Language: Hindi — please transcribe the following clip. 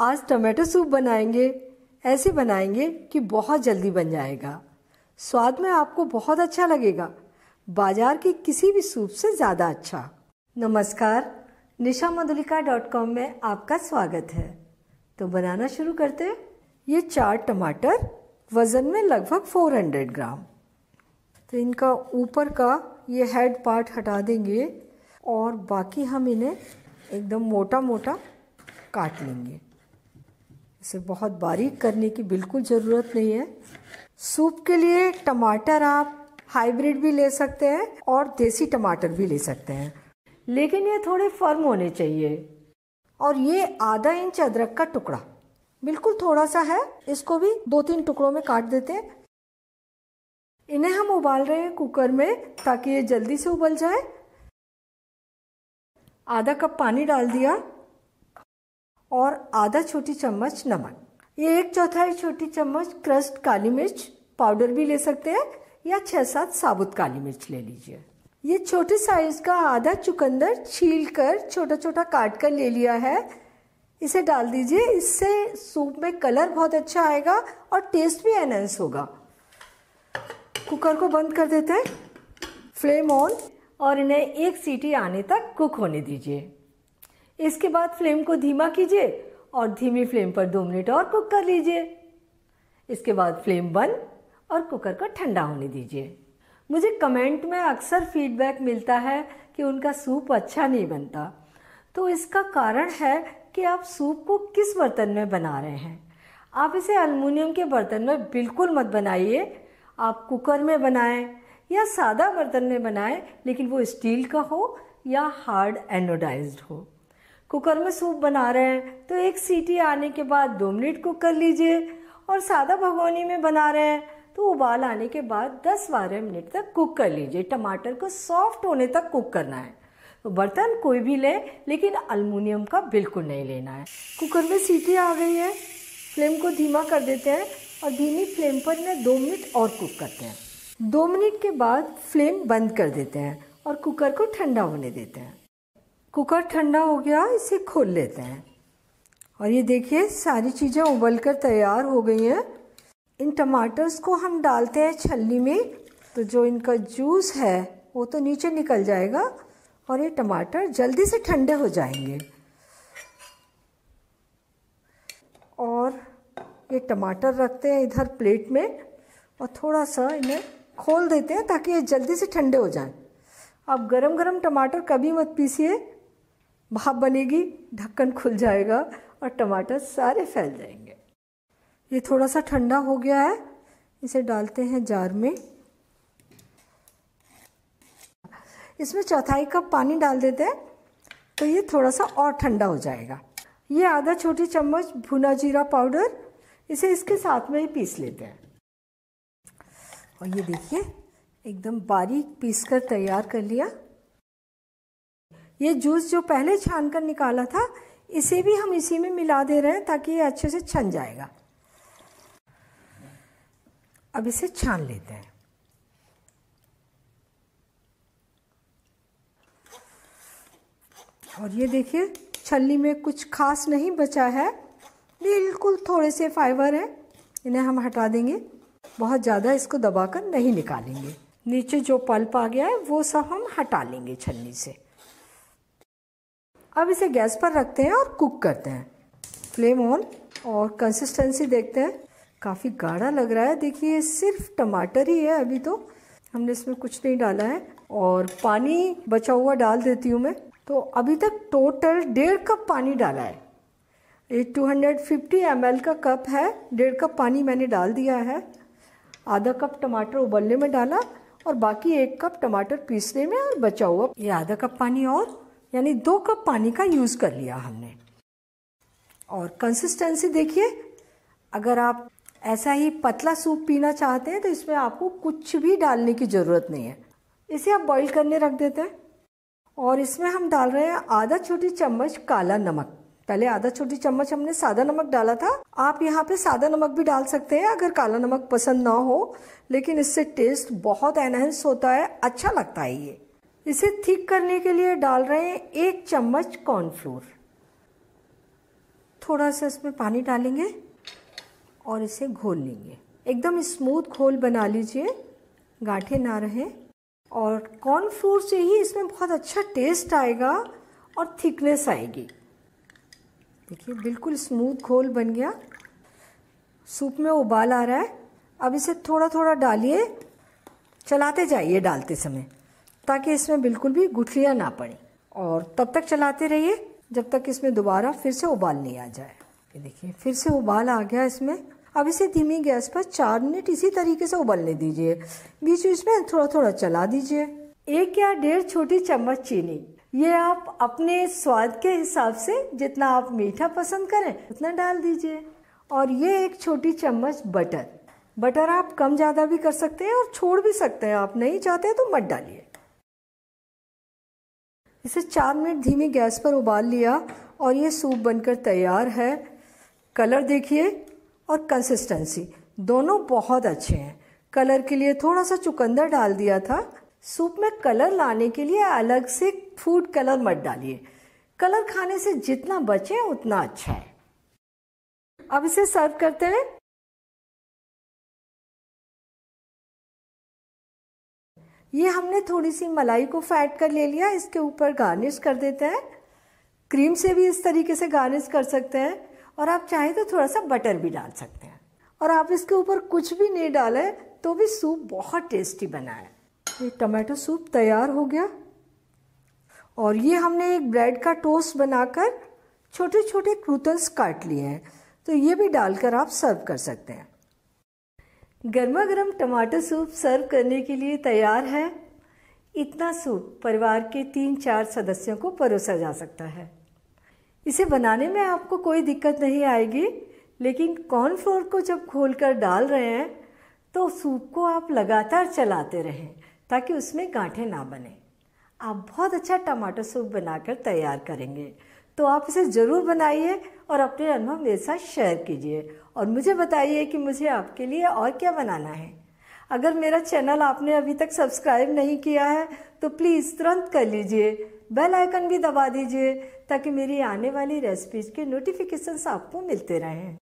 आज टमाटो सूप बनाएंगे ऐसे बनाएंगे कि बहुत जल्दी बन जाएगा स्वाद में आपको बहुत अच्छा लगेगा बाजार के किसी भी सूप से ज़्यादा अच्छा नमस्कार निशा मधुलिका डॉट कॉम में आपका स्वागत है तो बनाना शुरू करते हैं ये चार टमाटर वज़न में लगभग 400 ग्राम तो इनका ऊपर का ये हेड पार्ट हटा देंगे और बाकी हम इन्हें एकदम मोटा मोटा काट लेंगे इसे बहुत बारीक करने की बिल्कुल ज़रूरत नहीं है सूप के लिए टमाटर आप हाइब्रिड भी ले सकते हैं और देसी टमाटर भी ले सकते हैं लेकिन ये थोड़े फर्म होने चाहिए और ये आधा इंच अदरक का टुकड़ा बिल्कुल थोड़ा सा है इसको भी दो तीन टुकड़ों में काट देते हैं इन्हें हम उबाल रहे हैं कुकर में ताकि ये जल्दी से उबल जाए आधा कप पानी डाल दिया और आधा छोटी चम्मच नमक ये एक चौथाई छोटी चम्मच क्रस्ट काली मिर्च पाउडर भी ले सकते हैं या छः सात साबुत काली मिर्च ले लीजिए ये छोटे साइज का आधा चुकंदर छील कर छोटा छोटा काट कर ले लिया है इसे डाल दीजिए इससे सूप में कलर बहुत अच्छा आएगा और टेस्ट भी एनहेंस होगा कुकर को बंद कर देते हैं फ्लेम ऑन और इन्हें एक सीटी आने तक कुक होने दीजिए इसके बाद फ्लेम को धीमा कीजिए और धीमी फ्लेम पर दो मिनट और कुक कर लीजिए इसके बाद फ्लेम बंद और कुकर को ठंडा होने दीजिए मुझे कमेंट में अक्सर फीडबैक मिलता है कि उनका सूप अच्छा नहीं बनता तो इसका कारण है कि आप सूप को किस बर्तन में बना रहे हैं आप इसे अल्मोनियम के बर्तन में बिल्कुल मत बनाइए आप कुकर में बनाएं या सादा बर्तन में बनाएं लेकिन वो स्टील का हो या हार्ड एनोडाइज्ड हो कुकर में सूप बना रहे हैं तो एक सीटी आने के बाद दो मिनट कुक कर लीजिए और सादा भगोनी में बना रहे हैं तो उबाल आने के बाद 10 बारह मिनट तक कुक कर लीजिए टमाटर को सॉफ्ट होने तक कुक करना है तो बर्तन कोई भी लें लेकिन अलमुनियम का बिल्कुल नहीं लेना है कुकर में सीटी आ गई है फ्लेम को धीमा कर देते हैं और धीमी फ्लेम पर इन्हें दो मिनट और कुक करते हैं दो मिनट के बाद फ्लेम बंद कर देते हैं और कुकर को ठंडा होने देते हैं कुकर ठंडा हो गया इसे खोल लेते हैं और ये देखिए सारी चीज़ें उबल कर तैयार हो गई हैं इन टमाटर्स को हम डालते हैं छलनी में तो जो इनका जूस है वो तो नीचे निकल जाएगा और ये टमाटर जल्दी से ठंडे हो जाएंगे और ये टमाटर रखते हैं इधर प्लेट में और थोड़ा सा इन्हें खोल देते हैं ताकि ये जल्दी से ठंडे हो जाएं आप गरम गरम टमाटर कभी मत पीसिए भाप बनेगी ढक्कन खुल जाएगा और टमाटर सारे फैल जाएंगे ये थोड़ा सा ठंडा हो गया है इसे डालते हैं जार में इसमें चौथाई कप पानी डाल देते हैं तो ये थोड़ा सा और ठंडा हो जाएगा ये आधा छोटी चम्मच भुना जीरा पाउडर इसे इसके साथ में ही पीस लेते हैं और ये देखिए एकदम बारीक पीस कर तैयार कर लिया ये जूस जो पहले छान कर निकाला था इसे भी हम इसी में मिला दे रहे हैं ताकि ये अच्छे से छन जाएगा अब इसे छान लेते हैं और ये देखिए छलनी में कुछ खास नहीं बचा है बिल्कुल थोड़े से फाइबर है इन्हें हम हटा देंगे बहुत ज़्यादा इसको दबाकर नहीं निकालेंगे नीचे जो पल्प आ गया है वो सब हम हटा लेंगे छलनी से अब इसे गैस पर रखते हैं और कुक करते हैं फ्लेम ऑन और कंसिस्टेंसी देखते हैं काफ़ी गाढ़ा लग रहा है देखिए सिर्फ टमाटर ही है अभी तो हमने इसमें कुछ नहीं डाला है और पानी बचा हुआ डाल देती हूँ मैं तो अभी तक टोटल डेढ़ कप पानी डाला है ये 250 हंड्रेड का कप है डेढ़ कप पानी मैंने डाल दिया है आधा कप टमाटर उबलने में डाला और बाकी एक कप टमाटर पीसने में और बचा हुआ ये आधा कप पानी और यानी दो कप पानी का यूज़ कर लिया हमने और कंसिस्टेंसी देखिए अगर आप ऐसा ही पतला सूप पीना चाहते हैं तो इसमें आपको कुछ भी डालने की ज़रूरत नहीं है इसे आप बॉईल करने रख देते हैं और इसमें हम डाल रहे हैं आधा छोटी चम्मच काला नमक पहले आधा छोटी चम्मच हमने सादा नमक डाला था आप यहाँ पे सादा नमक भी डाल सकते हैं अगर काला नमक पसंद ना हो लेकिन इससे टेस्ट बहुत एनहेंस होता है अच्छा लगता है ये इसे थिक करने के लिए डाल रहे हैं एक चम्मच कॉर्नफ्लोर थोड़ा सा इसमें पानी डालेंगे और इसे घोल लेंगे एकदम स्मूथ घोल बना लीजिए गाँठे ना रहें और कॉर्नफ्लोर से ही इसमें बहुत अच्छा टेस्ट आएगा और थिकनेस आएगी देखिए बिल्कुल स्मूथ घोल बन गया सूप में उबाल आ रहा है अब इसे थोड़ा थोड़ा डालिए चलाते जाइए डालते समय ताकि इसमें बिल्कुल भी गुठलियाँ ना पड़े और तब तक चलाते रहिए जब तक इसमें दोबारा फिर से उबाल नहीं आ जाए ये देखिए फिर से उबाल आ गया इसमें अब इसे धीमी गैस पर चार मिनट इसी तरीके से उबलने दीजिए बीच बीच में थोड़ा थोड़ा चला दीजिए एक या डेढ़ छोटी चम्मच चीनी ये आप अपने स्वाद के हिसाब से जितना आप मीठा पसंद करें उतना डाल दीजिए और ये एक छोटी चम्मच बटर बटर आप कम ज़्यादा भी कर सकते हैं और छोड़ भी सकते हैं आप नहीं चाहते तो मत डालिए इसे चार मिनट धीमी गैस पर उबाल लिया और ये सूप बनकर तैयार है कलर देखिए और कंसिस्टेंसी दोनों बहुत अच्छे हैं कलर के लिए थोड़ा सा चुकंदर डाल दिया था सूप में कलर लाने के लिए अलग से फूड कलर मत डालिए कलर खाने से जितना बचे उतना अच्छा है अब इसे सर्व करते हैं ये हमने थोड़ी सी मलाई को फैट कर ले लिया इसके ऊपर गार्निश कर देते हैं क्रीम से भी इस तरीके से गार्निश कर सकते हैं और आप चाहें तो थोड़ा सा बटर भी डाल सकते हैं और आप इसके ऊपर कुछ भी नहीं डालें तो भी सूप बहुत टेस्टी बना है ये टमाटो सूप तैयार हो गया और ये हमने एक ब्रेड का टोस्ट बनाकर छोटे छोटे क्रूतल्स काट लिए हैं तो ये भी डालकर आप सर्व कर सकते हैं गर्मा गर्म टमाटो सूप सर्व करने के लिए तैयार है इतना सूप परिवार के तीन चार सदस्यों को परोसा जा सकता है इसे बनाने में आपको कोई दिक्कत नहीं आएगी लेकिन कॉर्नफ्लोर को जब खोल कर डाल रहे हैं तो सूप को आप लगातार चलाते रहें ताकि उसमें गांठें ना बने आप बहुत अच्छा टमाटो सूप बनाकर तैयार करेंगे तो आप इसे ज़रूर बनाइए और अपने अनुभव मेरे साथ शेयर कीजिए और मुझे बताइए कि मुझे आपके लिए और क्या बनाना है अगर मेरा चैनल आपने अभी तक सब्सक्राइब नहीं किया है तो प्लीज़ तुरंत कर लीजिए बेल आइकन भी दबा दीजिए ताकि मेरी आने वाली रेसिपीज़ के नोटिफिकेशंस आपको मिलते रहें